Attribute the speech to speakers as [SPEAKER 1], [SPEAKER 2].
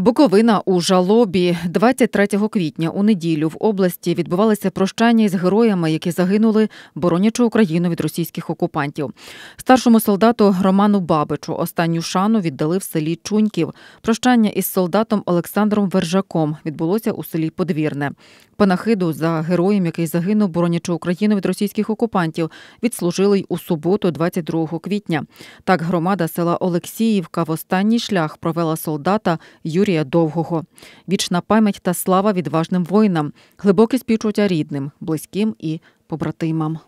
[SPEAKER 1] Буковина у жалобі 23 квітня у неділю в області відбувалися прощання із героями, які загинули, боронячу Україну від російських окупантів. Старшому солдату Роману Бабичу останню шану віддали в селі Чуньків. Прощання із солдатом Олександром Вержаком відбулося у селі Подвірне. Панахиду за героєм, який загинув, боронячу Україну від російських окупантів, відслужили й у суботу, 22 квітня. Так громада села Олексіївка в останній шлях провела солдата Юрія. Юрія Довгого, вічна пам'ять та слава відважним воїнам, глибоке співчуття рідним, близьким і побратимам.